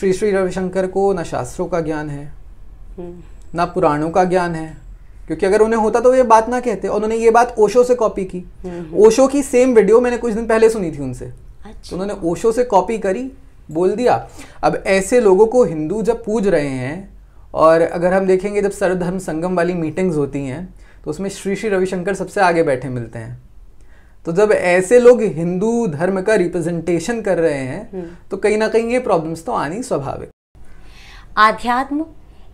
श्री श्री रविशंकर को ना शास्त्रों का ज्ञान है हम्म। ना पुराणों का ज्ञान है क्योंकि अगर उन्हें होता तो ये बात ना कहते उन्होंने ये बात ओशो से कॉपी की हम्म, हम्म। ओशो की सेम वीडियो मैंने कुछ दिन पहले सुनी थी उनसे अच्छा। तो उन्होंने ओशो से कॉपी करी बोल दिया अब ऐसे लोगों को हिंदू जब पूज रहे हैं और अगर हम देखेंगे जब सर्वधर्म संगम वाली मीटिंग्स होती हैं तो उसमें श्री श्री रविशंकर सबसे आगे बैठे मिलते हैं तो जब ऐसे लोग हिंदू धर्म का रिप्रेजेंटेशन कर रहे हैं हम्म। तो कहीं ना कहीं ये प्रॉब्लम्स तो आनी स्वाभाविक आध्यात्म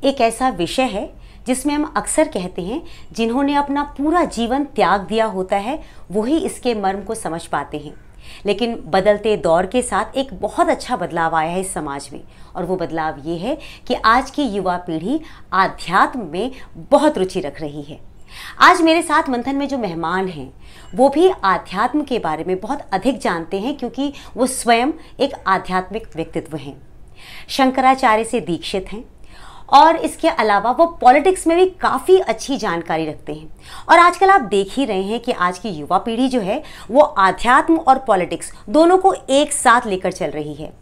एक ऐसा विषय है जिसमें हम अक्सर कहते हैं जिन्होंने अपना पूरा जीवन त्याग दिया होता है वही इसके मर्म को समझ पाते हैं लेकिन बदलते दौर के साथ एक बहुत अच्छा बदलाव आया है इस समाज में और वो बदलाव ये है कि आज की युवा पीढ़ी आध्यात्म में बहुत रुचि रख रही है आज मेरे साथ मंथन में जो मेहमान हैं वो भी आध्यात्म के बारे में बहुत अधिक जानते हैं क्योंकि वो स्वयं एक आध्यात्मिक व्यक्तित्व हैं शंकराचार्य से दीक्षित हैं और इसके अलावा वो पॉलिटिक्स में भी काफ़ी अच्छी जानकारी रखते हैं और आजकल आप देख ही रहे हैं कि आज की युवा पीढ़ी जो है वो आध्यात्म और पॉलिटिक्स दोनों को एक साथ लेकर चल रही है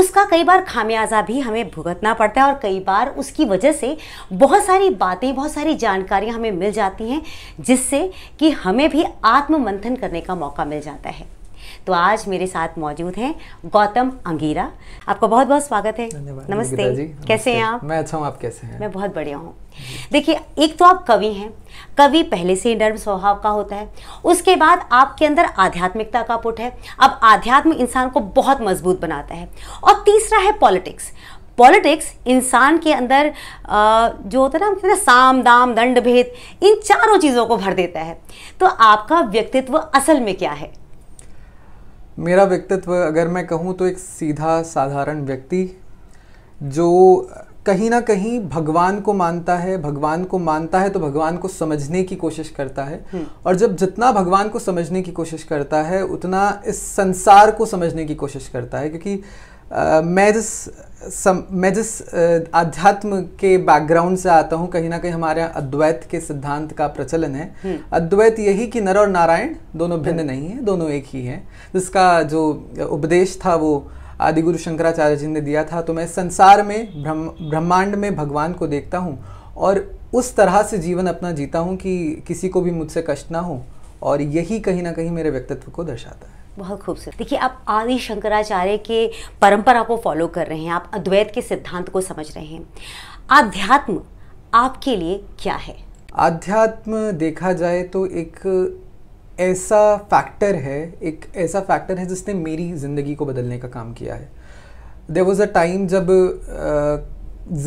उसका कई बार खामियाजा भी हमें भुगतना पड़ता है और कई बार उसकी वजह से बहुत सारी बातें बहुत सारी जानकारियाँ हमें मिल जाती हैं जिससे कि हमें भी आत्म मंथन करने का मौका मिल जाता है तो आज मेरे साथ मौजूद हैं गौतम अंगीरा आपका बहुत बहुत स्वागत है नमस्ते, कैसे हैं आप मैं अच्छा हूँ आप कैसे हैं मैं बहुत बढ़िया हूँ देखिए एक तो आप कवि हैं कवि पहले से ही नर्म स्वभाव का होता है उसके बाद आपके अंदर आध्यात्मिकता का पुट है अब आध्यात्म इंसान को बहुत मजबूत बनाता है और तीसरा है पॉलिटिक्स पॉलिटिक्स इंसान के अंदर जो होता है ना कहते हैं साम दाम दंड भेद इन चारों चीज़ों को भर देता है तो आपका व्यक्तित्व असल में क्या है मेरा व्यक्तित्व अगर मैं कहूँ तो एक सीधा साधारण व्यक्ति जो कहीं ना कहीं भगवान को मानता है भगवान को मानता है तो भगवान को समझने की कोशिश करता है हम्म। और जब जितना भगवान को समझने की कोशिश करता है उतना इस संसार को समझने की कोशिश करता है क्योंकि मैं जिस सम मैं जिस अध्यात्म के बैकग्राउंड से आता हूँ कहीं ना कहीं हमारे यहाँ अद्वैत के सिद्धांत का प्रचलन है हम्म। अद्वैत यही कि नर और नारायण दोनों भिन्न हम्म। नहीं है दोनों एक ही है जिसका जो उपदेश था वो आदि गुरु शंकराचार्य जी ने दिया था तो मैं संसार में ब्रह्म ब्रह्मांड में भगवान को देखता हूँ और उस तरह से जीवन अपना जीता हूँ कि किसी को भी मुझसे कष्ट ना हो और यही कहीं ना कहीं मेरे व्यक्तित्व को दर्शाता है बहुत खूबसूरत देखिए आप आदि शंकराचार्य के परंपरा को फॉलो कर रहे हैं आप अद्वैत के सिद्धांत को समझ रहे हैं आध्यात्म आपके लिए क्या है आध्यात्म देखा जाए तो एक ऐसा फैक्टर है एक ऐसा फैक्टर है जिसने मेरी ज़िंदगी को बदलने का काम किया है देर वॉज़ अ टाइम जब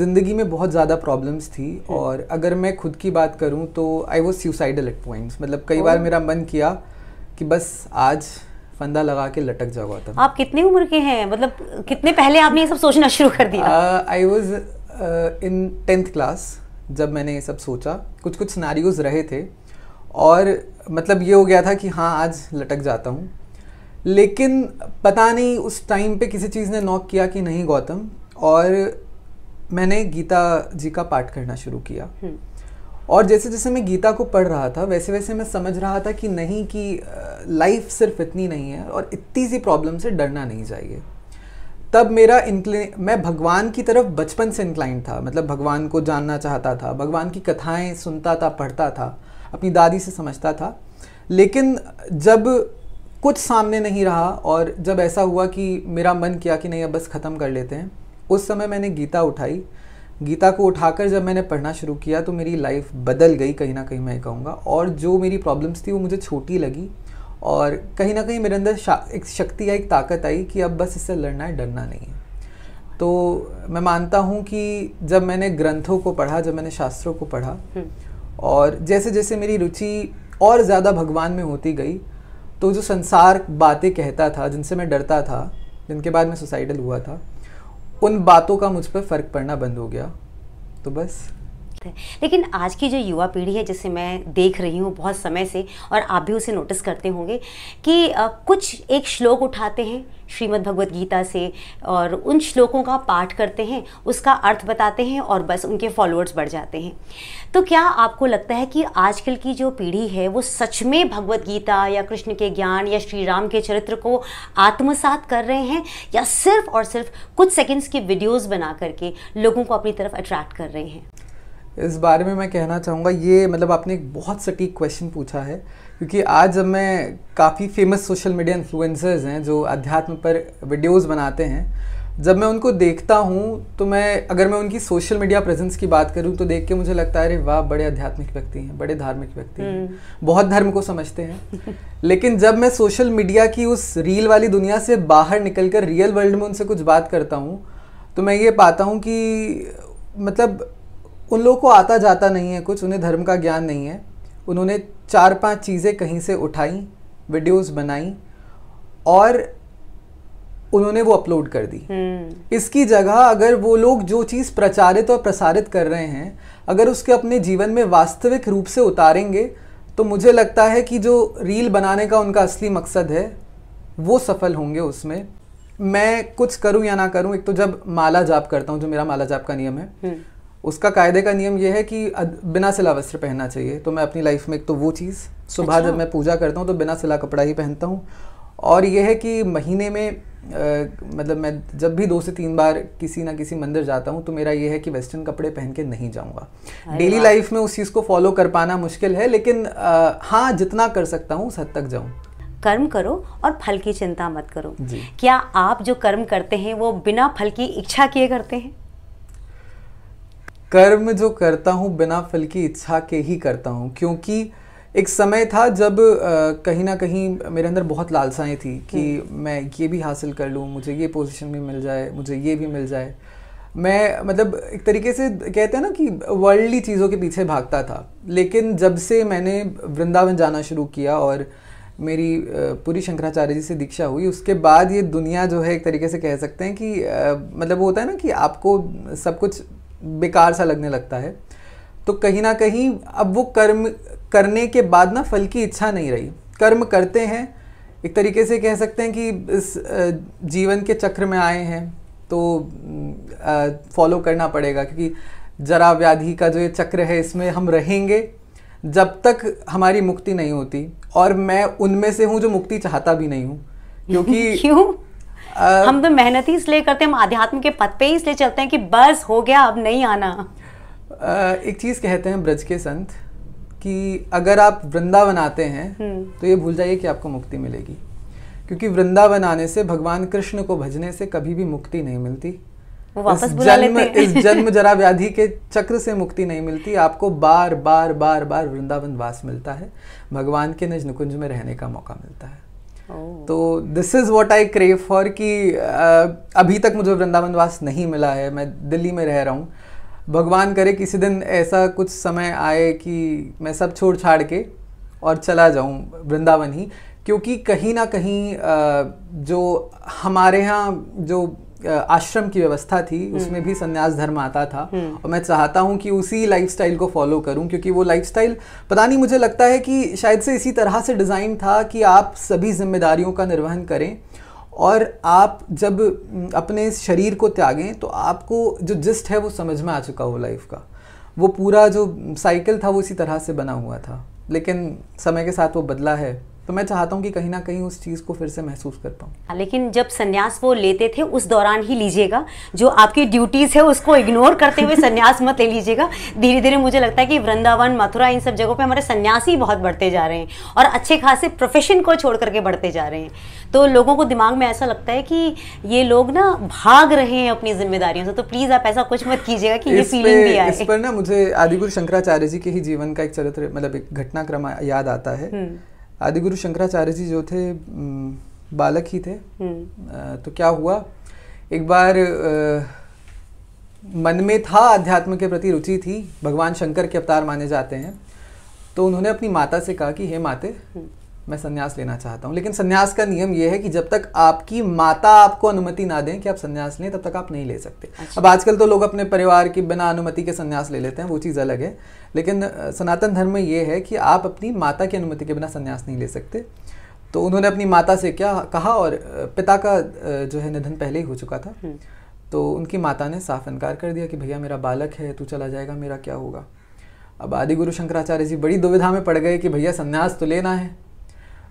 ज़िंदगी में बहुत ज़्यादा प्रॉब्लम्स थी हम्म। और अगर मैं खुद की बात करूँ तो I was suicidal at points मतलब कई बार मेरा मन किया कि बस आज फंदा लगा के लटक जाओ था आप कितने उम्र के हैं मतलब कितने पहले आपने ये सब सोचना शुरू कर दिया I was in tenth class जब मैंने ये सब सोचा कुछ कुछ सिनारीज रहे थे और मतलब ये हो गया था कि हाँ आज लटक जाता हूँ लेकिन पता नहीं उस टाइम पे किसी चीज़ ने नॉक किया कि नहीं गौतम और मैंने गीता जी का पाठ करना शुरू किया हम्म। और जैसे जैसे मैं गीता को पढ़ रहा था वैसे वैसे मैं समझ रहा था कि नहीं कि लाइफ सिर्फ इतनी नहीं है और इतनी सी प्रॉब्लम से डरना नहीं चाहिए तब मेरा इंक्लिन मैं भगवान की तरफ बचपन से इंक्लाइंट था मतलब भगवान को जानना चाहता था भगवान की कथाएं सुनता था पढ़ता था अपनी दादी से समझता था लेकिन जब कुछ सामने नहीं रहा और जब ऐसा हुआ कि मेरा मन किया कि नहीं अब बस ख़त्म कर लेते हैं उस समय मैंने गीता उठाई गीता को उठाकर जब मैंने पढ़ना शुरू किया तो मेरी लाइफ बदल गई कहीं ना कहीं मैं कहूँगा और जो मेरी प्रॉब्लम्स थी वो मुझे छोटी लगी और कहीं ना कहीं मेरे अंदर एक शक्ति या एक ताकत आई कि अब बस इससे लड़ना है डरना नहीं है तो मैं मानता हूँ कि जब मैंने ग्रंथों को पढ़ा जब मैंने शास्त्रों को पढ़ा हम्म। और जैसे जैसे मेरी रुचि और ज़्यादा भगवान में होती गई तो जो संसार बातें कहता था जिनसे मैं डरता था जिनके बाद मैं सुसाइडल हुआ था उन बातों का मुझ पर फ़र्क पड़ना बंद हो गया तो बस बात है लेकिन आज की जो युवा पीढ़ी है जिसे मैं देख रही हूँ बहुत समय से और आप भी उसे नोटिस करते होंगे कि कुछ एक श्लोक उठाते हैं श्रीमद् भगवत गीता से और उन श्लोकों का पाठ करते हैं उसका अर्थ बताते हैं और बस उनके फॉलोअर्स बढ़ जाते हैं तो क्या आपको लगता है कि आजकल की जो पीढ़ी है वो सच में भगवत गीता या कृष्ण के ज्ञान या श्री राम के चरित्र को आत्मसात कर रहे हैं या सिर्फ और सिर्फ कुछ सेकंड्स की वीडियोस बना करके लोगों को अपनी तरफ अट्रैक्ट कर रहे हैं इस बारे में मैं कहना चाहूँगा ये मतलब आपने एक बहुत सटीक क्वेश्चन पूछा है क्योंकि आज जब मैं काफ़ी फेमस सोशल मीडिया इन्फ्लुएंसर्स हैं जो अध्यात्म पर वीडियोस बनाते हैं जब मैं उनको देखता हूँ तो मैं अगर मैं उनकी सोशल मीडिया प्रेजेंस की बात करूँ तो देख के मुझे लगता है अरे वाह बड़े आध्यात्मिक व्यक्ति हैं बड़े धार्मिक व्यक्ति हैं हम्म। बहुत धर्म को समझते हैं लेकिन जब मैं सोशल मीडिया की उस रील वाली दुनिया से बाहर निकल कर रियल वर्ल्ड में उनसे कुछ बात करता हूँ तो मैं ये पाता हूँ कि मतलब उन लोगों को आता जाता नहीं है कुछ उन्हें धर्म का ज्ञान नहीं है उन्होंने चार पांच चीज़ें कहीं से उठाई वीडियोस बनाई और उन्होंने वो अपलोड कर दी हम्म। इसकी जगह अगर वो लोग जो चीज़ प्रचारित और प्रसारित कर रहे हैं अगर उसके अपने जीवन में वास्तविक रूप से उतारेंगे तो मुझे लगता है कि जो रील बनाने का उनका असली मकसद है वो सफल होंगे उसमें मैं कुछ करूं या ना करूं एक तो जब माला जाप करता हूं जो मेरा माला जाप का नियम है हम्म। उसका कायदे का नियम यह है कि बिना सिला वस्त्र पहनना चाहिए तो मैं अपनी लाइफ में एक तो वो चीज़ सुबह अच्छा। जब मैं पूजा करता हूँ तो बिना सिला कपड़ा ही पहनता हूँ और यह है कि महीने में आ, मतलब मैं जब भी दो से तीन बार किसी ना किसी मंदिर जाता हूँ तो मेरा यह है कि वेस्टर्न कपड़े पहन के नहीं जाऊँगा डेली लाइफ में उस चीज़ को फॉलो कर पाना मुश्किल है लेकिन आ, हाँ जितना कर सकता हूँ उस हद तक जाऊँ कर्म करो और फल की चिंता मत करो क्या आप जो कर्म करते हैं वो बिना फल की इच्छा किए करते हैं कर्म जो करता हूँ बिना फल की इच्छा के ही करता हूँ क्योंकि एक समय था जब कहीं ना कहीं मेरे अंदर बहुत लालसाएं थी कि हम्म। मैं ये भी हासिल कर लूँ मुझे ये पोजीशन भी मिल जाए मुझे ये भी मिल जाए मैं मतलब एक तरीके से कहते हैं ना कि वर्ल्डली चीज़ों के पीछे भागता था लेकिन जब से मैंने वृंदावन जाना शुरू किया और मेरी पूरी शंकराचार्य जी से दीक्षा हुई उसके बाद ये दुनिया जो है एक तरीके से कह सकते हैं कि मतलब वो होता है ना कि आपको सब कुछ बेकार सा लगने लगता है तो कहीं ना कहीं अब वो कर्म करने के बाद ना फल की इच्छा नहीं रही कर्म करते हैं एक तरीके से कह सकते हैं कि इस जीवन के चक्र में आए हैं तो फॉलो करना पड़ेगा क्योंकि जरा व्याधि का जो ये चक्र है इसमें हम रहेंगे जब तक हमारी मुक्ति नहीं होती और मैं उनमें से हूँ जो मुक्ति चाहता भी नहीं हूँ क्योंकि क्यों आ, हम तो मेहनत ही इसलिए करते हैं हम आध्यात्म के पद पे ही इसलिए चलते हैं कि बस हो गया अब नहीं आना आ, एक चीज़ कहते हैं ब्रज के संत कि अगर आप वृंदावन आते हैं हम्म। तो ये भूल जाइए कि आपको मुक्ति मिलेगी क्योंकि वृंदावन आने से भगवान कृष्ण को भजने से कभी भी मुक्ति नहीं मिलती वो वापस इस बुला जन्म लेते इस जन्म जरा व्याधि के चक्र से मुक्ति नहीं मिलती आपको बार बार बार बार वृंदावन वास मिलता है भगवान के निज निकुंज में रहने का मौका मिलता है तो this is what I crave for कि uh, अभी तक मुझे वृंदावन वास नहीं मिला है मैं दिल्ली में रह रहा हूँ भगवान करे किसी दिन ऐसा कुछ समय आए कि मैं सब छोड़ छाड़ के और चला जाऊँ वृंदावन ही क्योंकि कहीं ना कहीं uh, जो हमारे यहाँ जो आश्रम की व्यवस्था थी हम्म। उसमें भी संन्यास धर्म आता था हम्म। और मैं चाहता हूँ कि उसी लाइफस्टाइल को फॉलो करूँ क्योंकि वो लाइफस्टाइल पता नहीं मुझे लगता है कि शायद से इसी तरह से डिज़ाइन था कि आप सभी जिम्मेदारियों का निर्वहन करें और आप जब अपने शरीर को त्यागें तो आपको जो जिस्ट है वो समझ में आ चुका हो लाइफ का वो पूरा जो साइकिल था वो इसी तरह से बना हुआ था लेकिन समय के साथ वो बदला है तो मैं चाहता हूँ कि कहीं ना कहीं उस चीज़ को फिर से महसूस कर पाऊँ हाँ, लेकिन जब संन्यास वो लेते थे उस दौरान ही लीजिएगा जो आपकी ड्यूटीज़ है उसको इग्नोर करते हुए संन्यास मत ले लीजिएगा धीरे धीरे मुझे लगता है कि वृंदावन मथुरा इन सब जगहों पे हमारे सन्यासी बहुत बढ़ते जा रहे हैं और अच्छे खासे प्रोफेशन को छोड़ करके बढ़ते जा रहे हैं तो लोगों को दिमाग में ऐसा लगता है कि ये लोग ना भाग रहे हैं अपनी जिम्मेदारियों से तो प्लीज़ आप ऐसा कुछ मत कीजिएगा कि ये फीलिंग भी आए इस पर ना मुझे आदिगुरु शंकराचार्य जी के ही जीवन का एक चरित्र मतलब एक घटनाक्रम याद आता है हम्म। आदिगुरु शंकराचार्य जी जो थे बालक ही थे हम्म। तो क्या हुआ एक बार मन में था अध्यात्म के प्रति रुचि थी भगवान शंकर के अवतार माने जाते हैं तो उन्होंने अपनी माता से कहा कि हे माते हम्म। मैं संन्यास लेना चाहता हूँ लेकिन संन्यास का नियम यह है कि जब तक आपकी माता आपको अनुमति ना दें कि आप संन्यास लें तब तक आप नहीं ले सकते अच्छा। अब आजकल तो लोग अपने परिवार की बिना अनुमति के संन्यास ले लेते हैं वो चीज़ अलग है लेकिन सनातन धर्म में ये है कि आप अपनी माता की अनुमति के बिना संन्यास नहीं ले सकते तो उन्होंने अपनी माता से क्या कहा और पिता का जो है निधन पहले ही हो चुका था हम्म। तो उनकी माता ने साफ इनकार कर दिया कि भैया मेरा बालक है तू चला जाएगा मेरा क्या होगा अब आदि गुरु शंकराचार्य जी बड़ी दुविधा में पड़ गए कि भैया संन्यास तो लेना है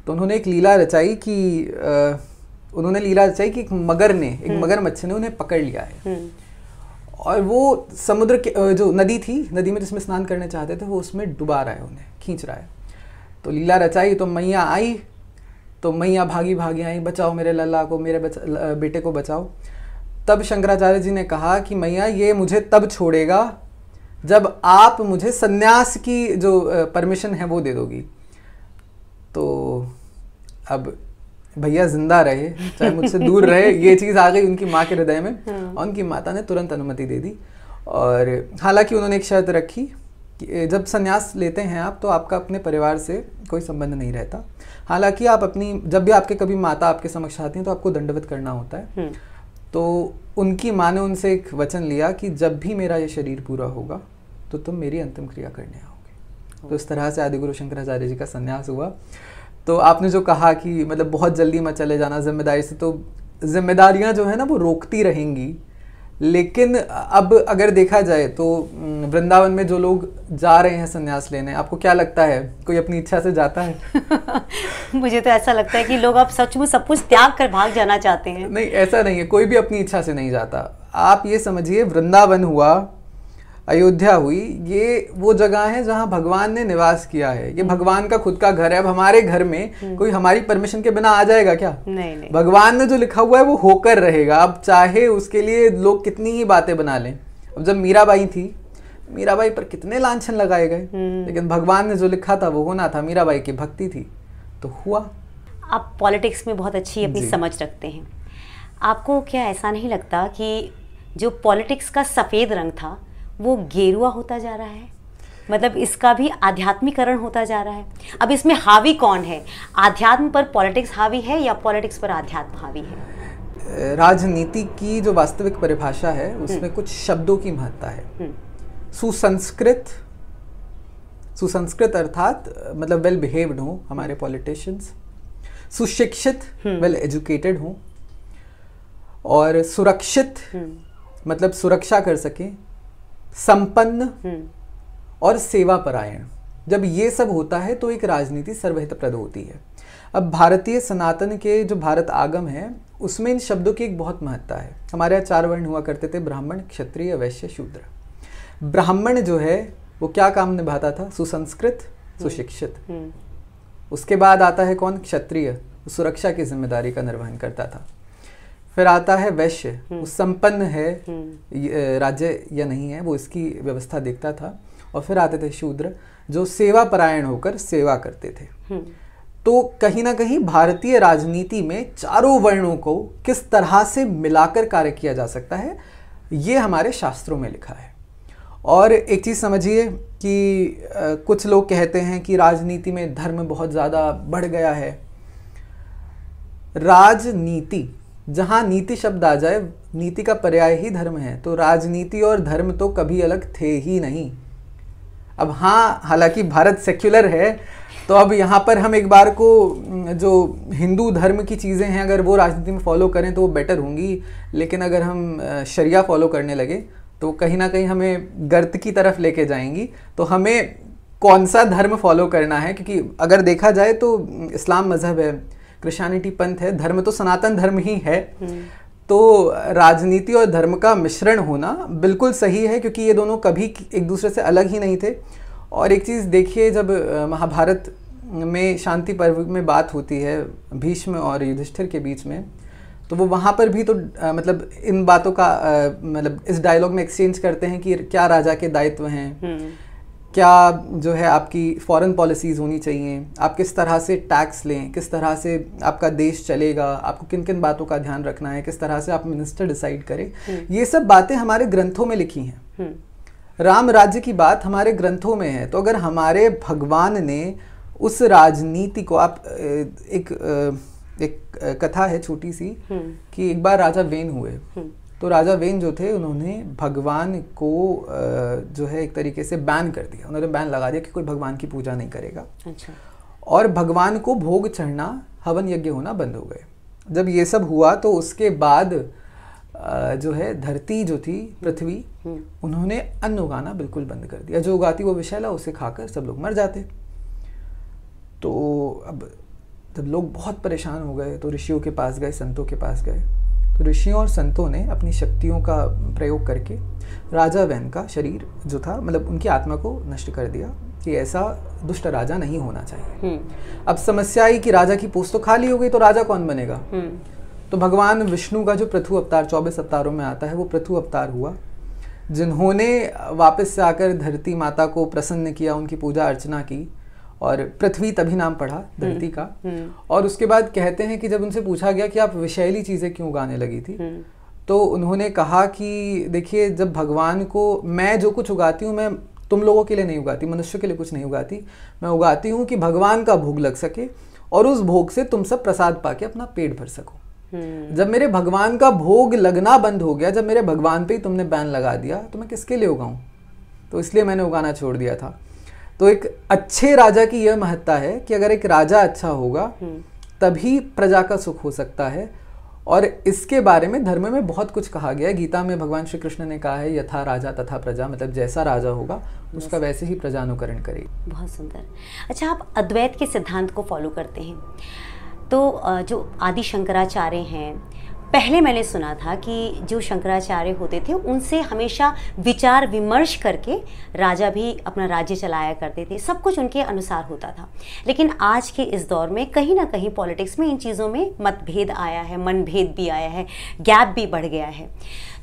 तो उन्होंने एक लीला रचाई कि उन्होंने लीला रचाई कि एक मगर ने एक हम्म। मगर मच्छर ने उन्हें पकड़ लिया है हम्म। और वो समुद्र के जो नदी थी नदी में जिसमें स्नान करने चाहते थे वो उसमें डुबा रहा है उन्हें खींच रहा है तो लीला रचाई तो मैया आई तो मैया भागी भागी आई बचाओ मेरे लल्ला को मेरे बेटे को बचाओ तब शंकराचार्य जी ने कहा कि मैया ये मुझे तब छोड़ेगा जब आप मुझे सन्यास की जो परमिशन है वो दे दोगी तो अब भैया जिंदा रहे चाहे मुझसे दूर रहे ये चीज़ आ गई उनकी माँ के हृदय में हाँ। और उनकी माता ने तुरंत अनुमति दे दी और हालांकि उन्होंने एक शर्त रखी कि जब संन्यास लेते हैं आप तो आपका अपने परिवार से कोई संबंध नहीं रहता हालांकि आप अपनी जब भी आपके कभी माता आपके समक्ष आती हैं तो आपको दंडवत करना होता है हम्म। तो उनकी माँ ने उनसे एक वचन लिया कि जब भी मेरा ये शरीर पूरा होगा तो तुम मेरी अंतिम क्रिया करने आओ तो इस तरह से आदि गुरु शंकराचार्य जी का संन्यास हुआ तो आपने जो कहा कि मतलब बहुत जल्दी मत चले जाना जिम्मेदारी से तो जिम्मेदारियां जो है ना वो रोकती रहेंगी लेकिन अब अगर देखा जाए तो वृंदावन में जो लोग जा रहे हैं संन्यास लेने आपको क्या लगता है कोई अपनी इच्छा से जाता है मुझे तो ऐसा लगता है कि लोग अब सचमुच सब कुछ त्याग कर भाग जाना चाहते हैं नहीं ऐसा नहीं है कोई भी अपनी इच्छा से नहीं जाता आप ये समझिए वृंदावन हुआ अयोध्या हुई ये वो जगह है जहाँ भगवान ने निवास किया है ये हम्म। भगवान का खुद का घर है अब हमारे घर में हम्म। कोई हमारी परमिशन के बिना आ जाएगा क्या नहीं नहीं भगवान ने जो लिखा हुआ है वो होकर रहेगा अब चाहे उसके लिए लोग कितनी ही बातें बना लें अब जब मीराबाई थी मीराबाई पर कितने लाछन लगाए गए हम्म। लेकिन भगवान ने जो लिखा था वो होना था मीराबाई की भक्ति थी तो हुआ आप पॉलिटिक्स में बहुत अच्छी अपनी समझ रखते हैं आपको क्या ऐसा नहीं लगता कि जो पॉलिटिक्स का सफ़ेद रंग था वो गेरुआ होता जा रहा है मतलब इसका भी आध्यात्मिकरण होता जा रहा है अब इसमें हावी कौन है आध्यात्म पर पॉलिटिक्स हावी है या पॉलिटिक्स पर आध्यात्म हावी है राजनीति की जो वास्तविक परिभाषा है हम्म। उसमें कुछ शब्दों की महत्ता है हम्म। सुसंस्कृत सुसंस्कृत अर्थात मतलब वेल बिहेव्ड हों हमारे पॉलिटिशियंस सुशिक्षित वेल एजुकेटेड हों और सुरक्षित हम्म। मतलब सुरक्षा कर सकें संपन्न हम्म। और सेवा परायण जब ये सब होता है तो एक राजनीति सर्वहितप्रद होती है अब भारतीय सनातन के जो भारत आगम है उसमें इन शब्दों की एक बहुत महत्ता है हमारे यहाँ चार वर्ण हुआ करते थे ब्राह्मण क्षत्रिय वैश्य शूद्र ब्राह्मण जो है वो क्या काम निभाता था सुसंस्कृत हम्म। सुशिक्षित हम्म। उसके बाद आता है कौन क्षत्रिय सुरक्षा की जिम्मेदारी का निर्वहन करता था फिर आता है वैश्य हम्म। वो संपन्न है हम्म। राज्य या नहीं है वो इसकी व्यवस्था देखता था और फिर आते थे शूद्र जो सेवा परायण होकर सेवा करते थे हम्म। तो कहीं ना कहीं भारतीय राजनीति में चारों वर्णों को किस तरह से मिलाकर कार्य किया जा सकता है ये हमारे शास्त्रों में लिखा है और एक चीज़ समझिए कि कुछ लोग कहते हैं कि राजनीति में धर्म बहुत ज़्यादा बढ़ गया है राजनीति जहाँ नीति शब्द आ जाए नीति का पर्याय ही धर्म है तो राजनीति और धर्म तो कभी अलग थे ही नहीं अब हाँ हालांकि भारत सेक्युलर है तो अब यहाँ पर हम एक बार को जो हिंदू धर्म की चीज़ें हैं अगर वो राजनीति में फॉलो करें तो वो बेटर होंगी लेकिन अगर हम शरिया फॉलो करने लगे तो कहीं ना कहीं हमें गर्त की तरफ लेके जाएंगी तो हमें कौन सा धर्म फॉलो करना है क्योंकि अगर देखा जाए तो इस्लाम मज़हब है क्रिश्चियनिटी पंथ है धर्म तो सनातन धर्म ही है हम्म। तो राजनीति और धर्म का मिश्रण होना बिल्कुल सही है क्योंकि ये दोनों कभी एक दूसरे से अलग ही नहीं थे और एक चीज़ देखिए जब महाभारत में शांति पर्व में बात होती है भीष्म और युधिष्ठिर के बीच में तो वो वहाँ पर भी तो आ, मतलब इन बातों का मतलब इस डायलॉग में एक्सचेंज करते हैं कि क्या राजा के दायित्व हैं हम्म। क्या जो है आपकी फॉरेन पॉलिसीज़ होनी चाहिए आप किस तरह से टैक्स लें किस तरह से आपका देश चलेगा आपको किन किन बातों का ध्यान रखना है किस तरह से आप मिनिस्टर डिसाइड करें हम्म। ये सब बातें हमारे ग्रंथों में लिखी हैं हम्म। राम राज्य की बात हमारे ग्रंथों में है तो अगर हमारे भगवान ने उस राजनीति को आप एक एक कथा है छोटी सी हम्म। कि एक बार राजा वेन हुए तो राजा वेन जो थे उन्होंने भगवान को जो है एक तरीके से बैन कर दिया उन्होंने बैन लगा दिया कि कोई भगवान की पूजा नहीं करेगा अच्छा और भगवान को भोग चढ़ना हवन यज्ञ होना बंद हो गए जब ये सब हुआ तो उसके बाद जो है धरती जो थी पृथ्वी हम्म। उन्होंने अन्न उगाना बिल्कुल बंद कर दिया जो उगाती वो विशैला उसे खाकर सब लोग मर जाते तो अब जब लोग बहुत परेशान हो गए तो ऋषियों के पास गए संतों के पास गए ऋषियों और संतों ने अपनी शक्तियों का प्रयोग करके राजा वैन का शरीर जो था मतलब उनकी आत्मा को नष्ट कर दिया कि ऐसा दुष्ट राजा नहीं होना चाहिए हम्म। अब समस्या आई कि राजा की पोस्ट तो खाली हो गई तो राजा कौन बनेगा हम्म। तो भगवान विष्णु का जो पृथु अवतार चौबीस अवतारों में आता है वो पृथु अवतार हुआ जिन्होंने वापस से आकर धरती माता को प्रसन्न किया उनकी पूजा अर्चना की और पृथ्वी तभी नाम पढ़ा हम्म, धरती का हम्म। और उसके बाद कहते हैं कि जब उनसे पूछा गया कि आप विषैली चीज़ें क्यों उगाने लगी थी हम्म। तो उन्होंने कहा कि देखिए जब भगवान को मैं जो कुछ उगाती हूँ मैं तुम लोगों के लिए नहीं उगाती मनुष्य के लिए कुछ नहीं उगाती मैं उगाती हूँ कि भगवान का भोग लग सके और उस भोग से तुम सब प्रसाद पाके अपना पेट भर सको जब मेरे भगवान का भोग लगना बंद हो गया जब मेरे भगवान पे ही तुमने बैन लगा दिया तो मैं किसके लिए उगाऊ तो इसलिए मैंने उगाना छोड़ दिया था तो एक अच्छे राजा की यह महत्ता है कि अगर एक राजा अच्छा होगा हम्म। तभी प्रजा का सुख हो सकता है और इसके बारे में धर्म में बहुत कुछ कहा गया गीता में भगवान श्री कृष्ण ने कहा है यथा राजा तथा प्रजा मतलब जैसा राजा होगा उसका वैसे ही प्रजानुकरण करेगी बहुत सुंदर अच्छा आप अद्वैत के सिद्धांत को फॉलो करते हैं तो जो आदि शंकराचार्य हैं पहले मैंने सुना था कि जो शंकराचार्य होते थे उनसे हमेशा विचार विमर्श करके राजा भी अपना राज्य चलाया करते थे सब कुछ उनके अनुसार होता था लेकिन आज के इस दौर में कहीं ना कहीं पॉलिटिक्स में इन चीज़ों में मतभेद आया है मनभेद भी आया है गैप भी बढ़ गया है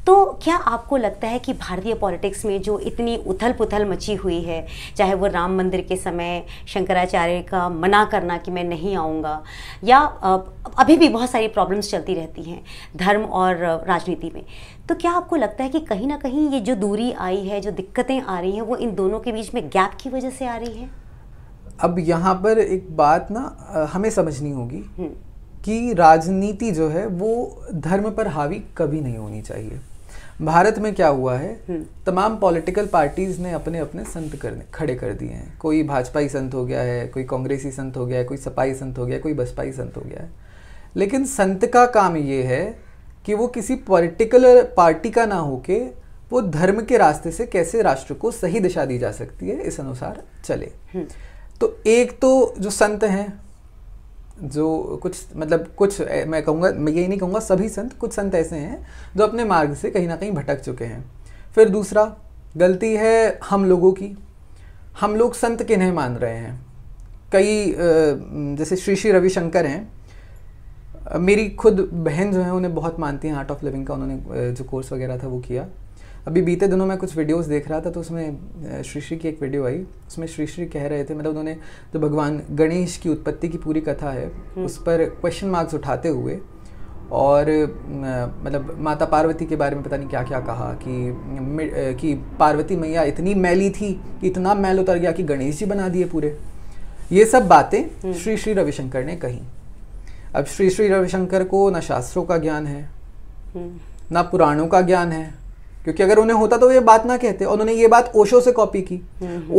तो क्या आपको लगता है कि भारतीय पॉलिटिक्स में जो इतनी उथल पुथल मची हुई है चाहे वो राम मंदिर के समय शंकराचार्य का मना करना कि मैं नहीं आऊँगा या अभी भी बहुत सारी प्रॉब्लम्स चलती रहती हैं धर्म और राजनीति में तो क्या आपको लगता है कि कहीं ना कहीं ये जो दूरी आई है जो दिक्कतें आ रही हैं वो इन दोनों के बीच में गैप की वजह से आ रही है अब यहाँ पर एक बात ना हमें समझनी होगी हम्म। कि राजनीति जो है वो धर्म पर हावी कभी नहीं होनी चाहिए भारत में क्या हुआ है हम्म। तमाम पॉलिटिकल पार्टीज ने अपने अपने संत करने खड़े कर दिए हैं कोई भाजपाई संत हो गया है कोई कांग्रेसी संत हो गया है कोई सपाई संत हो गया कोई बसपाई संत हो गया है लेकिन संत का काम ये है कि वो किसी पॉलिटिकल पार्टी का ना होके वो धर्म के रास्ते से कैसे राष्ट्र को सही दिशा दी जा सकती है इस अनुसार चले हम्म। तो एक तो जो संत हैं जो कुछ मतलब कुछ मैं कहूँगा मैं यही नहीं कहूँगा सभी संत कुछ संत ऐसे हैं जो अपने मार्ग से कहीं ना कहीं भटक चुके हैं फिर दूसरा गलती है हम लोगों की हम लोग संत नहीं मान रहे हैं कई जैसे श्री श्री रविशंकर हैं मेरी खुद बहन जो है उन्हें बहुत मानती हैं आर्ट ऑफ लिविंग का उन्होंने जो कोर्स वगैरह था वो किया अभी बीते दिनों मैं कुछ वीडियोस देख रहा था तो उसमें श्री श्री की एक वीडियो आई उसमें श्री श्री कह रहे थे मतलब उन्होंने जो भगवान गणेश की उत्पत्ति की पूरी कथा है हम्म। उस पर क्वेश्चन मार्क्स उठाते हुए और मतलब माता पार्वती के बारे में पता नहीं क्या क्या कहा कि कि पार्वती मैया इतनी मैली थी कि इतना मैल उतर गया कि गणेश जी बना दिए पूरे ये सब बातें हम्म। श्री श्री रविशंकर ने कही अब श्री श्री रविशंकर को ना शास्त्रों का ज्ञान है हम्म। ना पुराणों का ज्ञान है क्योंकि अगर उन्हें होता तो ये बात ना कहते और उन्होंने ये बात ओशो से कॉपी की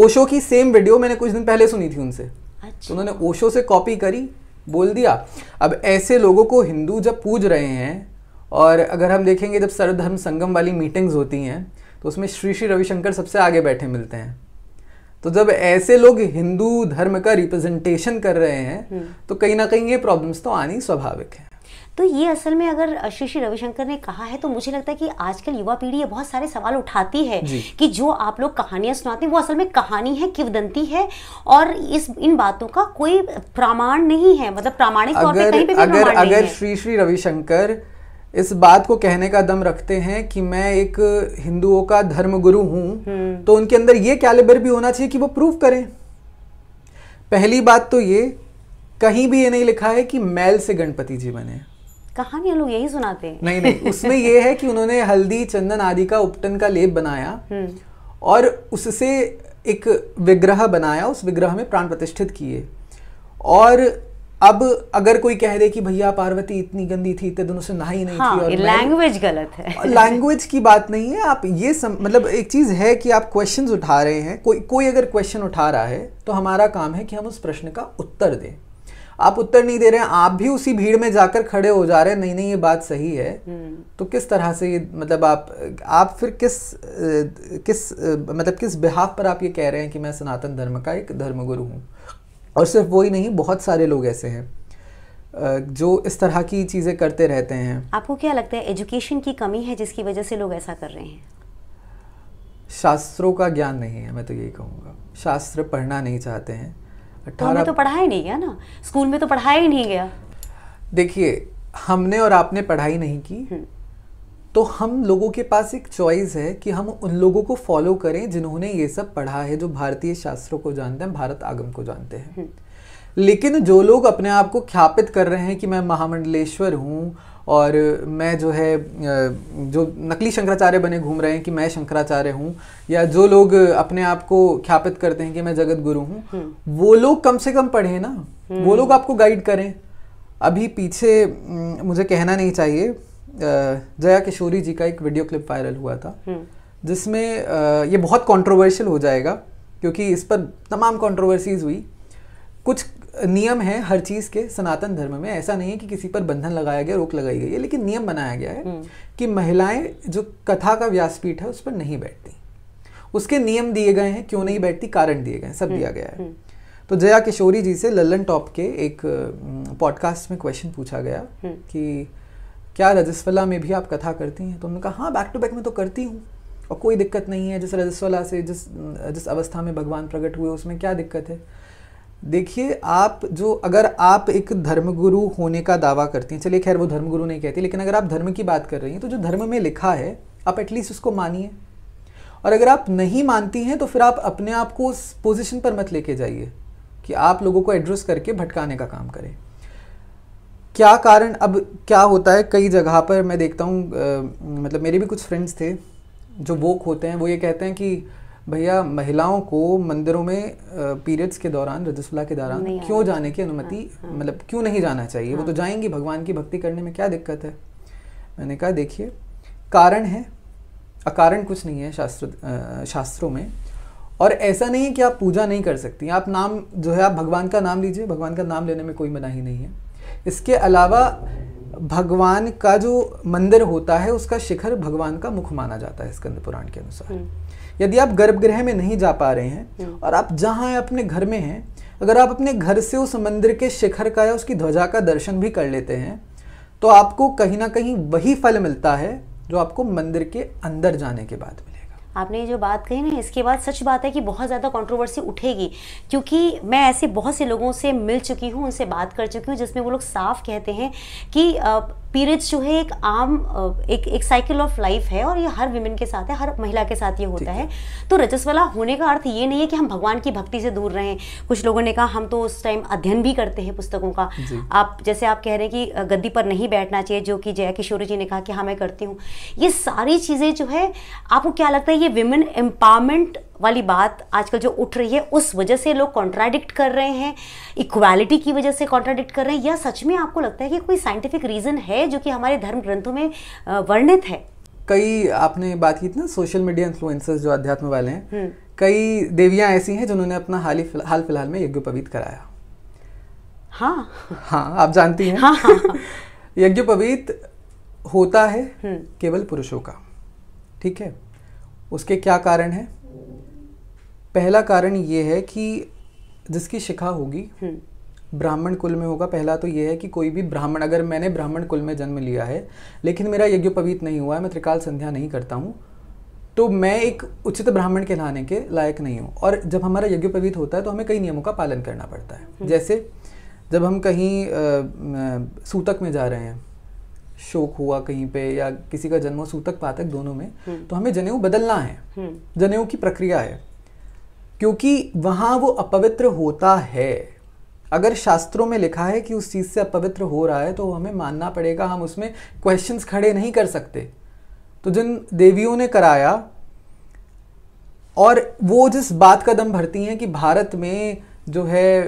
ओशो की सेम वीडियो मैंने कुछ दिन पहले सुनी थी उनसे अच्छा। तो उन्होंने ओशो से कॉपी करी बोल दिया अब ऐसे लोगों को हिंदू जब पूज रहे हैं और अगर हम देखेंगे जब सर्वधर्म संगम वाली मीटिंग्स होती हैं तो उसमें श्री श्री रविशंकर सबसे आगे बैठे मिलते हैं तो जब ऐसे लोग हिंदू धर्म का रिप्रेजेंटेशन कर रहे हैं हम्म। तो कहीं ना कहीं ये प्रॉब्लम्स तो आनी स्वाभाविक है तो ये असल में अगर श्री श्री रविशंकर ने कहा है तो मुझे लगता है कि आजकल युवा पीढ़ी ये बहुत सारे सवाल उठाती है कि जो आप लोग कहानियां सुनाते हैं वो असल में कहानी है किवदंती है और इस इन बातों का कोई प्रमाण नहीं है मतलब प्रामाणिक तौर पर कहीं पे भी अगर अगर श्री श्री रविशंकर इस बात को कहने का दम रखते हैं कि मैं एक हिंदुओं का धर्मगुरु हूं हम्म। तो उनके अंदर ये कैलिबर भी होना चाहिए कि वो प्रूव करें पहली बात तो ये कहीं भी ये नहीं लिखा है कि मैल से गणपति जी बने कहानियां लोग यही सुनाते हैं नहीं नहीं उसमें ये है कि उन्होंने हल्दी चंदन आदि का उपटन का लेप बनाया हम्म। और उससे एक विग्रह बनाया उस विग्रह में प्राण प्रतिष्ठित किए और अब अगर कोई कह दे कि भैया पार्वती इतनी गंदी थी इतने दिनों से नहा ही नहीं हाँ, थी और लैंग्वेज गलत है लैंग्वेज की बात नहीं है आप ये सम, मतलब एक चीज है कि आप क्वेश्चंस उठा रहे हैं कोई कोई अगर क्वेश्चन उठा रहा है तो हमारा काम है कि हम उस प्रश्न का उत्तर दें आप उत्तर नहीं दे रहे हैं आप भी उसी भीड़ में जाकर खड़े हो जा रहे हैं नहीं नहीं ये बात सही है हम्म। तो किस तरह से ये मतलब आप आप फिर किस किस मतलब किस बिहाव पर आप ये कह रहे हैं कि मैं सनातन धर्म का एक धर्मगुरु हूँ और सिर्फ वही नहीं बहुत सारे लोग ऐसे हैं जो इस तरह की चीज़ें करते रहते हैं आपको क्या लगता है एजुकेशन की कमी है जिसकी वजह से लोग ऐसा कर रहे हैं शास्त्रों का ज्ञान नहीं है मैं तो यही कहूँगा शास्त्र पढ़ना नहीं चाहते हैं तो तो पढ़ाया नहीं गया ना स्कूल में तो पढ़ाया ही नहीं गया देखिए हमने और आपने पढ़ाई नहीं की हम्म। तो हम लोगों के पास एक चॉइस है कि हम उन लोगों को फॉलो करें जिन्होंने ये सब पढ़ा है जो भारतीय शास्त्रों को जानते हैं भारत आगम को जानते हैं हम्म। लेकिन जो लोग अपने आप को ख्यापित कर रहे हैं कि मैं महामंडलेश्वर हूँ और मैं जो है जो नकली शंकराचार्य बने घूम रहे हैं कि मैं शंकराचार्य हूँ या जो लोग अपने आप को ख्यापित करते हैं कि मैं जगत गुरु हूँ हम्म। वो लोग कम से कम पढ़े ना हम्म। वो लोग आपको गाइड करें अभी पीछे मुझे कहना नहीं चाहिए जया किशोरी जी का एक वीडियो क्लिप वायरल हुआ था हम्म। जिसमें ये बहुत कंट्रोवर्शियल हो जाएगा क्योंकि इस पर तमाम कंट्रोवर्सीज हुई कुछ नियम है हर चीज़ के सनातन धर्म में ऐसा नहीं है कि किसी पर बंधन लगाया गया रोक लगाई गई है लेकिन नियम बनाया गया है हम्म। कि महिलाएं जो कथा का व्यासपीठ है उस पर नहीं बैठती उसके नियम दिए गए हैं क्यों नहीं बैठती कारण दिए गए सब हम्म, दिया गया है हम्म। तो जया किशोरी जी से लल्लन टॉप के एक पॉडकास्ट में क्वेश्चन पूछा गया कि क्या रजस्वला में भी आप कथा करती हैं तो उन्होंने कहा हाँ बैक टू बैक में तो करती हूँ और कोई दिक्कत नहीं है जिस रजस्वला से जिस जिस अवस्था में भगवान प्रकट हुए उसमें क्या दिक्कत है देखिए आप जो अगर आप एक धर्मगुरु होने का दावा करती हैं चलिए खैर वो धर्मगुरु नहीं कहती लेकिन अगर आप धर्म की बात कर रही हैं तो जो धर्म में लिखा है आप एटलीस्ट उसको मानिए और अगर आप नहीं मानती हैं तो फिर आप अपने आप को उस पोजिशन पर मत लेके जाइए कि आप लोगों को एड्रेस करके भटकाने का काम करें क्या कारण अब क्या होता है कई जगह पर मैं देखता हूँ मतलब मेरे भी कुछ फ्रेंड्स थे जो वोक होते हैं वो ये कहते हैं कि भैया महिलाओं को मंदिरों में पीरियड्स के दौरान रजस्वला के दौरान क्यों जाने की अनुमति हाँ, हाँ। मतलब क्यों नहीं जाना चाहिए वो तो हाँ। जाएंगी भगवान की भक्ति करने में क्या दिक्कत है मैंने कहा देखिए कारण है अकारण कुछ नहीं है शास्त्र शास्त्रों में और ऐसा नहीं है कि आप पूजा नहीं कर सकती आप नाम जो है आप भगवान का नाम लीजिए भगवान का नाम लेने में कोई मनाही नहीं है इसके अलावा भगवान का जो मंदिर होता है उसका शिखर भगवान का मुख माना जाता है स्कंद पुराण के अनुसार हम्म। यदि आप गर्भगृह में नहीं जा पा रहे हैं हम्म। और आप जहाँ अपने घर में हैं अगर आप अपने घर से उस मंदिर के शिखर का या उसकी ध्वजा का दर्शन भी कर लेते हैं तो आपको कहीं ना कहीं वही फल मिलता है जो आपको मंदिर के अंदर जाने के बाद मिलेगा आपने जो बात कही ना इसके बाद सच बात है कि बहुत ज़्यादा कंट्रोवर्सी उठेगी क्योंकि मैं ऐसे बहुत से लोगों से मिल चुकी हूँ उनसे बात कर चुकी हूँ जिसमें वो लोग साफ कहते हैं कि पीरियड्स जो है एक आम एक एक साइकिल ऑफ लाइफ है और ये हर विमेन के साथ है हर महिला के साथ ये होता है तो रजस्वला होने का अर्थ ये नहीं है कि हम भगवान की भक्ति से दूर रहें कुछ लोगों ने कहा हम तो उस टाइम अध्ययन भी करते हैं पुस्तकों का आप जैसे आप कह रहे हैं कि गद्दी पर नहीं बैठना चाहिए जो कि जया किशोरी जी ने कहा कि हाँ मैं करती हूँ ये सारी चीज़ें जो है आपको क्या लगता है ये विमेन एम्पावरमेंट वाली बात आजकल जो उठ रही है उस वजह से लोग कॉन्ट्राडिक्ट कर रहे हैं इक्वालिटी की वजह से कॉन्ट्राडिक्ट कर रहे हैं या सच में आपको लगता है कि कोई साइंटिफिक रीज़न है जो कि हमारे धर्म ग्रंथों में वर्णित है कई आपने बात की थी ना सोशल मीडिया इन्फ्लुएंसर्स जो अध्यात्म वाले हैं हम्म। कई देवियां ऐसी हैं जिन्होंने अपना हाल ही हाल फिलहाल में यज्ञोपवीत कराया हाँ हाँ आप जानती हैं हाँ, हाँ, हाँ. यज्ञोपवीत होता है हम्म। केवल पुरुषों का ठीक है उसके क्या कारण है पहला कारण ये है कि जिसकी शिखा होगी हम्म। ब्राह्मण कुल में होगा पहला तो ये है कि कोई भी ब्राह्मण अगर मैंने ब्राह्मण कुल में जन्म लिया है लेकिन मेरा यज्ञोपवीत नहीं हुआ है मैं त्रिकाल संध्या नहीं करता हूँ तो मैं एक उचित ब्राह्मण कहलाने के लायक नहीं हूँ और जब हमारा यज्ञोपवीत होता है तो हमें कई नियमों का पालन करना पड़ता है हम्म। जैसे जब हम कहीं आ, सूतक में जा रहे हैं शोक हुआ कहीं पे या किसी का जन्म सूतक पातक दोनों में हम्म। तो हमें जनेऊ बदलना है जनेऊ की प्रक्रिया है क्योंकि वहाँ वो अपवित्र होता है अगर शास्त्रों में लिखा है कि उस चीज़ से अपवित्र हो रहा है तो हमें मानना पड़ेगा हम उसमें क्वेश्चंस खड़े नहीं कर सकते तो जिन देवियों ने कराया और वो जिस बात का दम भरती हैं कि भारत में जो है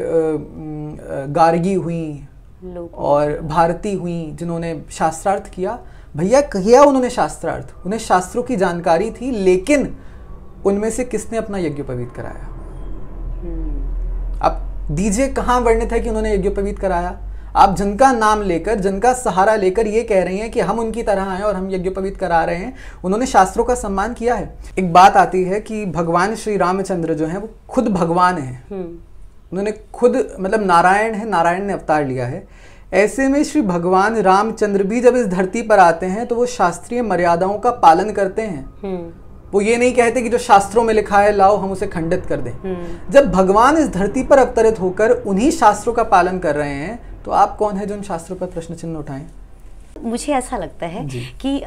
गार्गी हुई और भारती हुई जिन्होंने शास्त्रार्थ किया भैया किया उन्होंने शास्त्रार्थ उन्हें शास्त्रों की जानकारी थी लेकिन उनमें से किसने अपना यज्ञोपवीत कराया हम्म। अब दीजिए कहाँ वर्णित है कि उन्होंने यज्ञोपवीत कराया आप जिनका नाम लेकर जिनका सहारा लेकर ये कह रहे हैं कि हम उनकी तरह आए और हम यज्ञोपवीत करा रहे हैं उन्होंने शास्त्रों का सम्मान किया है एक बात आती है कि भगवान श्री रामचंद्र जो है वो खुद भगवान है हम्म। उन्होंने खुद मतलब नारायण है नारायण ने अवतार लिया है ऐसे में श्री भगवान रामचंद्र भी जब इस धरती पर आते हैं तो वो शास्त्रीय मर्यादाओं का पालन करते हैं हम्म। वो ये नहीं कहते कि जो शास्त्रों में लिखा है लाओ हम उसे खंडित कर दें हम्म। जब भगवान इस धरती पर अवतरित होकर उन्हीं शास्त्रों का पालन कर रहे हैं तो आप कौन है जो उन शास्त्रों पर प्रश्न चिन्ह उठाएं मुझे ऐसा लगता है कि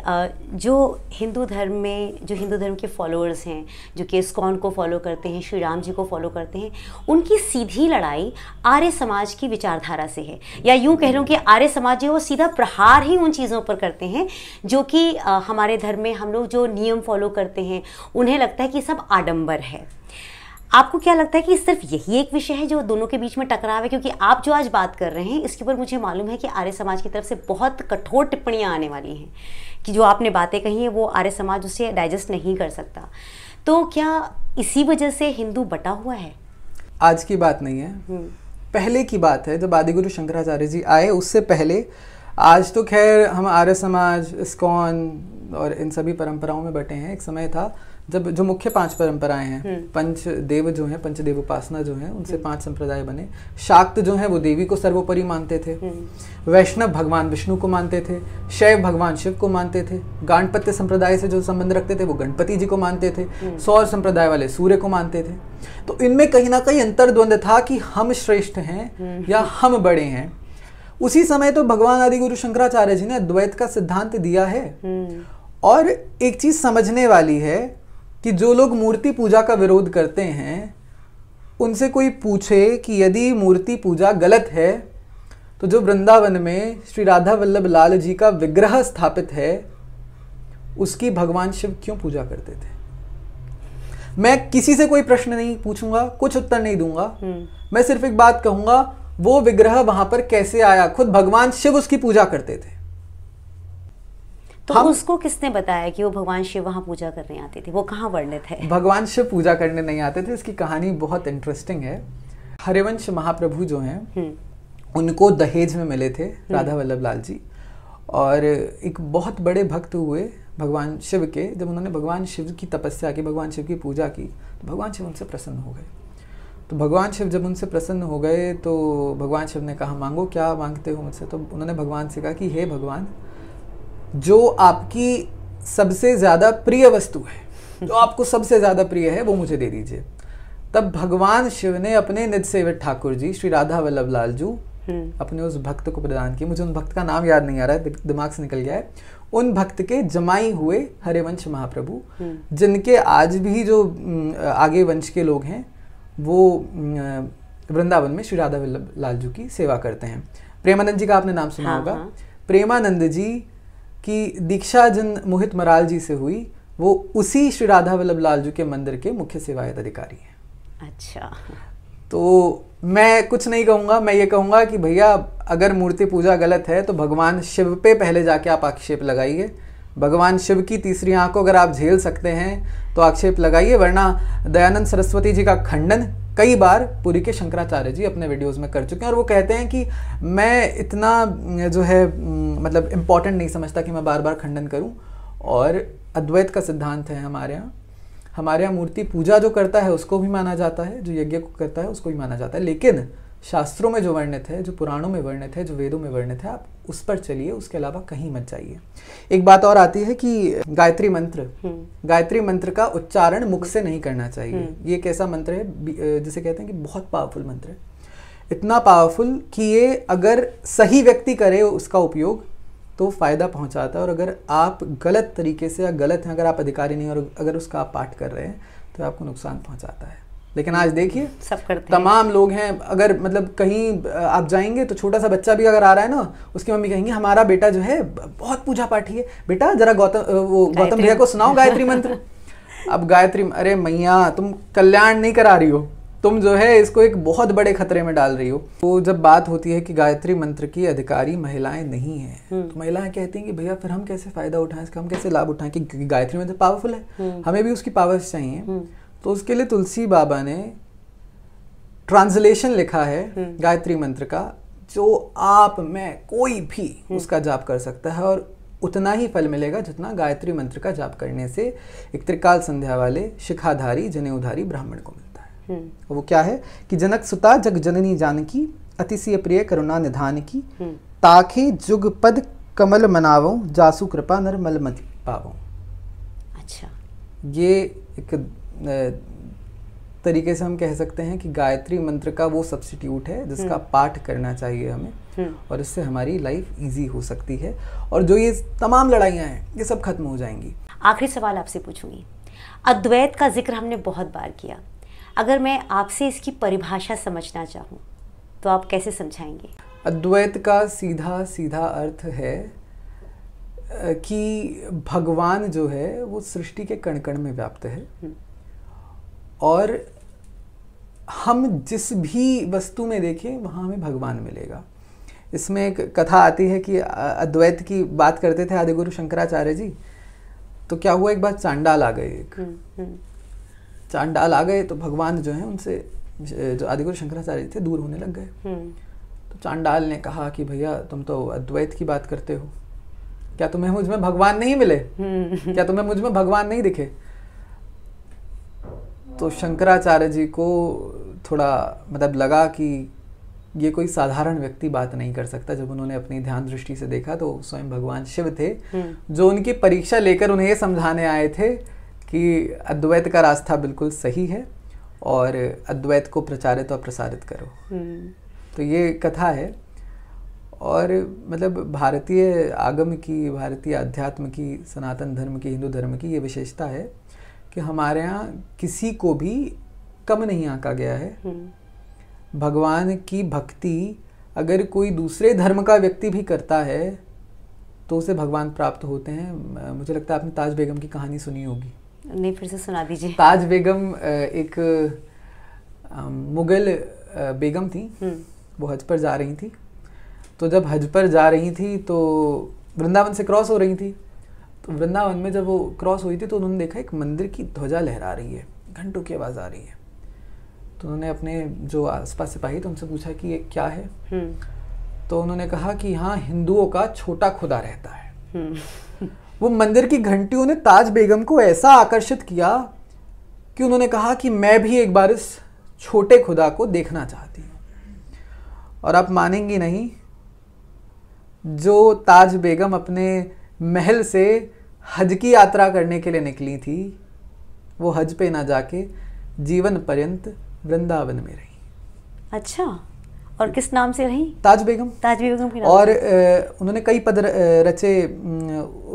जो हिंदू धर्म में जो हिंदू धर्म के फॉलोअर्स हैं जो कि इस्कॉन को फॉलो करते हैं श्री राम जी को फॉलो करते हैं उनकी सीधी लड़ाई आर्य समाज की विचारधारा से है या यूँ कह लूँ कि आर्य समाज जो वो सीधा प्रहार ही उन चीज़ों पर करते हैं जो कि हमारे धर्म में हम लोग जो नियम फॉलो करते हैं उन्हें लगता है कि सब आडम्बर है आपको क्या लगता है कि सिर्फ यही एक विषय है जो दोनों के बीच में टकराव है क्योंकि आप जो आज बात कर रहे हैं इसके ऊपर मुझे मालूम है कि आर्य समाज की तरफ से बहुत कठोर टिप्पणियाँ आने वाली हैं कि जो आपने बातें कही हैं वो आर्य समाज उसे डाइजेस्ट नहीं कर सकता तो क्या इसी वजह से हिंदू बटा हुआ है आज की बात नहीं है हम्म। पहले की बात है जब आदिगुरु शंकराचार्य जी आए उससे पहले आज तो खैर हम आर्य समाज इस्कॉन और इन सभी परंपराओं में बटे हैं एक समय था जब जो मुख्य पांच परंपराएं हैं हम्म। पंच देव जो हैं पंचदेव उपासना जो है उनसे हम्म। पांच संप्रदाय बने शाक्त जो है वो देवी को सर्वोपरि मानते थे हम्म। वैष्णव भगवान विष्णु को मानते थे शैव भगवान शिव को मानते थे गणपत्य संप्रदाय से जो संबंध रखते थे वो गणपति जी को मानते थे सौर संप्रदाय वाले सूर्य को मानते थे तो इनमें कहीं ना कहीं अंतर्द्वंद था कि हम श्रेष्ठ हैं या हम बड़े हैं उसी समय तो भगवान आदि गुरु शंकराचार्य जी ने द्वैत का सिद्धांत दिया है और एक चीज समझने वाली है कि जो लोग मूर्ति पूजा का विरोध करते हैं उनसे कोई पूछे कि यदि मूर्ति पूजा गलत है तो जो वृंदावन में श्री राधा वल्लभ लाल जी का विग्रह स्थापित है उसकी भगवान शिव क्यों पूजा करते थे मैं किसी से कोई प्रश्न नहीं पूछूंगा कुछ उत्तर नहीं दूंगा हम्म। मैं सिर्फ एक बात कहूंगा वो विग्रह वहां पर कैसे आया खुद भगवान शिव उसकी पूजा करते थे तो हाँ, उसको किसने बताया कि वो भगवान शिव वहाँ पूजा करने आते थे वो कहाँ वर्णित है भगवान शिव पूजा करने नहीं आते थे इसकी कहानी बहुत इंटरेस्टिंग है हरिवंश महाप्रभु जो हैं हम्म। उनको दहेज में मिले थे हम्म। राधा वल्लभ लाल जी और एक बहुत बड़े भक्त हुए भगवान शिव के जब उन्होंने भगवान शिव की तपस्या की भगवान शिव की पूजा की तो भगवान शिव उनसे प्रसन्न हो गए तो भगवान शिव जब उनसे प्रसन्न हो गए तो भगवान शिव ने कहा मांगो क्या मांगते हो मुझसे तो उन्होंने भगवान से कहा कि हे भगवान जो आपकी सबसे ज़्यादा प्रिय वस्तु है जो आपको सबसे ज़्यादा प्रिय है वो मुझे दे दीजिए तब भगवान शिव ने अपने निज सेवित ठाकुर जी श्री राधा वल्लभ लाल जू हम्म। अपने उस भक्त को प्रदान किया मुझे उन भक्त का नाम याद नहीं आ रहा है दिमाग से निकल गया है उन भक्त के जमाई हुए हरिवंश महाप्रभु हम्म। जिनके आज भी जो आगे वंश के लोग हैं वो वृंदावन में श्री राधा वल्लभ लाल जी की सेवा करते हैं प्रेमानंद जी का आपने नाम सुना हाँ, होगा हाँ। प्रेमानंद जी की दीक्षा जिन मोहित मराल जी से हुई वो उसी श्री राधा वल्लभ लाल जी के मंदिर के मुख्य सेवायत अधिकारी हैं अच्छा तो मैं कुछ नहीं कहूँगा मैं ये कहूँगा कि भैया अगर मूर्ति पूजा गलत है तो भगवान शिव पे पहले जाके आप आक्षेप लगाइए भगवान शिव की तीसरी आंख को अगर आप झेल सकते हैं तो आक्षेप लगाइए वरना दयानंद सरस्वती जी का खंडन कई बार पूरी के शंकराचार्य जी अपने वीडियोस में कर चुके हैं और वो कहते हैं कि मैं इतना जो है मतलब इम्पॉर्टेंट नहीं समझता कि मैं बार बार खंडन करूं और अद्वैत का सिद्धांत है हमारे यहाँ हमारे यहाँ मूर्ति पूजा जो करता है उसको भी माना जाता है जो यज्ञ को करता है उसको भी माना जाता है लेकिन शास्त्रों में जो वर्णित है जो पुराणों में वर्णित है जो वेदों में वर्णित है आप उस पर चलिए उसके अलावा कहीं मत जाइए एक बात और आती है कि गायत्री मंत्र हम्म। गायत्री मंत्र का उच्चारण मुख से नहीं करना चाहिए हम्म। ये एक ऐसा मंत्र है जिसे कहते हैं कि बहुत पावरफुल मंत्र है इतना पावरफुल कि ये अगर सही व्यक्ति करे उसका उपयोग तो फ़ायदा पहुंचाता है और अगर आप गलत तरीके से या गलत हैं अगर आप अधिकारी नहीं और अगर उसका आप पाठ कर रहे हैं तो आपको नुकसान पहुंचाता है लेकिन आज देखिए सब करते तमाम लोग हैं अगर मतलब कहीं आप जाएंगे तो छोटा सा बच्चा भी अगर आ रहा है ना उसकी मम्मी कहेंगे हमारा बेटा जो है बहुत पूजा पाठी है बेटा जरा गौतम वो गौतम भैया को सुनाओ गायत्री मंत्र अब गायत्री अरे मैया तुम कल्याण नहीं करा रही हो तुम जो है इसको एक बहुत बड़े खतरे में डाल रही हो तो जब बात होती है कि गायत्री मंत्र की अधिकारी महिलाएं नहीं है हम्म। तो महिलाएं कहती हैं कि भैया फिर हम कैसे फायदा उठाएं इसका हम कैसे लाभ उठाएं कि गायत्री मंत्र तो पावरफुल है हम्म। हमें भी उसकी पावर्स चाहिए हम्म। तो उसके लिए तुलसी बाबा ने ट्रांसलेशन लिखा है हम्म। गायत्री मंत्र का जो आप में कोई भी हम्म। उसका जाप कर सकता है और उतना ही फल मिलेगा जितना गायत्री मंत्र का जाप करने से एक त्रिकाल संध्या वाले शिखाधारी जनेऊधारी ब्राह्मण को मिलता है हम्म। वो क्या है कि जनक सुता जग जननी जानकी अतिशय प्रिय करुणा निधान की ताखे जुग पद कमल मनावो जासु कृपा मल मत पावो अच्छा ये एक तरीके से हम कह सकते हैं कि गायत्री मंत्र का वो सब्सिट्यूट है जिसका हम्म। पाठ करना चाहिए हमें हम्म। और इससे हमारी लाइफ इजी हो सकती है और जो ये तमाम लड़ाइयाँ हैं ये सब खत्म हो जाएंगी आखिरी सवाल आपसे पूछूंगी अद्वैत का जिक्र हमने बहुत बार किया अगर मैं आपसे इसकी परिभाषा समझना चाहूँ तो आप कैसे समझाएंगे अद्वैत का सीधा सीधा अर्थ है कि भगवान जो है वो सृष्टि के कण कण में व्याप्त है हम्म। और हम जिस भी वस्तु में देखें वहाँ हमें भगवान मिलेगा इसमें एक कथा आती है कि अद्वैत की बात करते थे आदिगुरु शंकराचार्य जी तो क्या हुआ एक बार चांडाल आ गए एक हम्म, हम्म। चांडाल आ गए तो भगवान जो है उनसे जो आदिगुरु शंकराचार्य जी थे दूर होने लग गए हम्म। तो चांडाल ने कहा कि भैया तुम तो अद्वैत की बात करते हो क्या तुम्हें मुझमें भगवान नहीं मिले क्या तुम्हें मुझमें भगवान नहीं दिखे तो शंकराचार्य जी को थोड़ा मतलब लगा कि ये कोई साधारण व्यक्ति बात नहीं कर सकता जब उन्होंने अपनी ध्यान दृष्टि से देखा तो स्वयं भगवान शिव थे हम्म। जो उनकी परीक्षा लेकर उन्हें ये समझाने आए थे कि अद्वैत का रास्ता बिल्कुल सही है और अद्वैत को प्रचारित और प्रसारित करो हम्म। तो ये कथा है और मतलब भारतीय आगम की भारतीय अध्यात्म की सनातन धर्म की हिंदू धर्म की ये विशेषता है कि हमारे यहाँ किसी को भी कम नहीं आका गया है हम्म। भगवान की भक्ति अगर कोई दूसरे धर्म का व्यक्ति भी करता है तो उसे भगवान प्राप्त होते हैं मुझे लगता है आपने ताज बेगम की कहानी सुनी होगी नहीं फिर से सुना दीजिए ताज बेगम एक मुगल बेगम थी हम्म। वो हज पर जा रही थी तो जब हज पर जा रही थी तो वृंदावन से क्रॉस हो रही थी तो वृंदावन में जब वो क्रॉस हुई थी तो उन्होंने देखा एक मंदिर की ध्वजा लहरा रही है घंटों की आवाज़ आ रही है तो उन्होंने अपने जो आसपास सिपाही थे उनसे पूछा कि ये क्या है हम्म। तो उन्होंने कहा कि यहाँ हिंदुओं का छोटा खुदा रहता है हम्म। वो मंदिर की घंटियों ने ताज बेगम को ऐसा आकर्षित किया कि उन्होंने कहा कि मैं भी एक बार इस छोटे खुदा को देखना चाहती हूँ और आप मानेंगी नहीं जो ताज बेगम अपने महल से हज की यात्रा करने के लिए निकली थी वो हज पे ना जाके जीवन पर्यंत वृंदावन में रही अच्छा और किस नाम से रही ताज बेगम ताज बेगम के नाम और उन्होंने कई पद रचे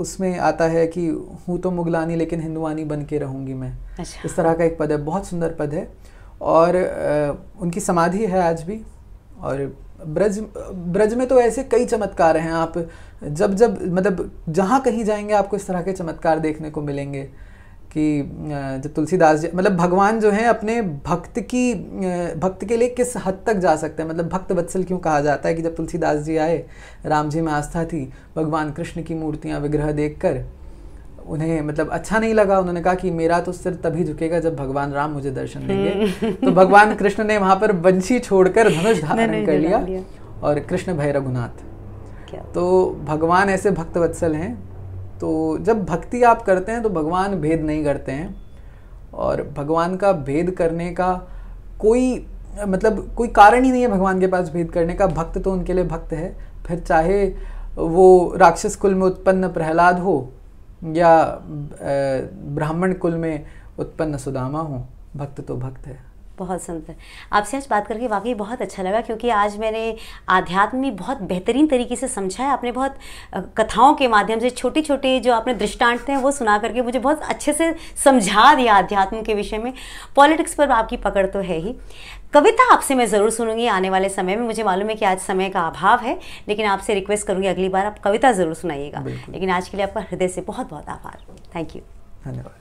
उसमें आता है कि हूँ तो मुगलानी लेकिन हिंदुआनी बन के रहूँगी मैं अच्छा। इस तरह का एक पद है बहुत सुंदर पद है और उनकी समाधि है आज भी और ब्रज ब्रज में तो ऐसे कई चमत्कार हैं आप जब जब मतलब जहाँ कहीं जाएंगे आपको इस तरह के चमत्कार देखने को मिलेंगे कि जब तुलसीदास जी मतलब भगवान जो है अपने भक्त की भक्त के लिए किस हद तक जा सकते हैं मतलब भक्त वत्सल क्यों कहा जाता है कि जब तुलसीदास जी आए राम जी में आस्था थी भगवान कृष्ण की मूर्तियाँ विग्रह देखकर उन्हें मतलब अच्छा नहीं लगा उन्होंने कहा कि मेरा तो सिर तभी झुकेगा जब भगवान राम मुझे दर्शन देंगे हम्म। तो भगवान कृष्ण ने वहाँ पर बंशी छोड़कर धनुष धारण कर लिया और कृष्ण भय रघुनाथ तो भगवान ऐसे भक्तवत्सल हैं तो जब भक्ति आप करते हैं तो भगवान भेद नहीं करते हैं और भगवान का भेद करने का कोई मतलब कोई कारण ही नहीं है भगवान के पास भेद करने का भक्त तो उनके लिए भक्त है फिर चाहे वो राक्षस कुल में उत्पन्न प्रहलाद हो या ब्राह्मण कुल में उत्पन्न सुदामा हूँ भक्त तो भक्त है बहुत सुंदर आपसे आज बात करके वाकई बहुत अच्छा लगा क्योंकि आज मैंने आध्यात्म भी बहुत बेहतरीन तरीके से समझा है आपने बहुत कथाओं के माध्यम से छोटे छोटे जो आपने दृष्टांत हैं वो सुना करके मुझे बहुत अच्छे से समझा दिया आध्यात्म के विषय में पॉलिटिक्स पर आपकी पकड़ तो है ही कविता आपसे मैं ज़रूर सुनूंगी आने वाले समय में मुझे मालूम है कि आज समय का अभाव है लेकिन आपसे रिक्वेस्ट करूंगी अगली बार आप कविता ज़रूर सुनाइएगा लेकिन आज के लिए आपका हृदय से बहुत बहुत आभार थैंक यू धन्यवाद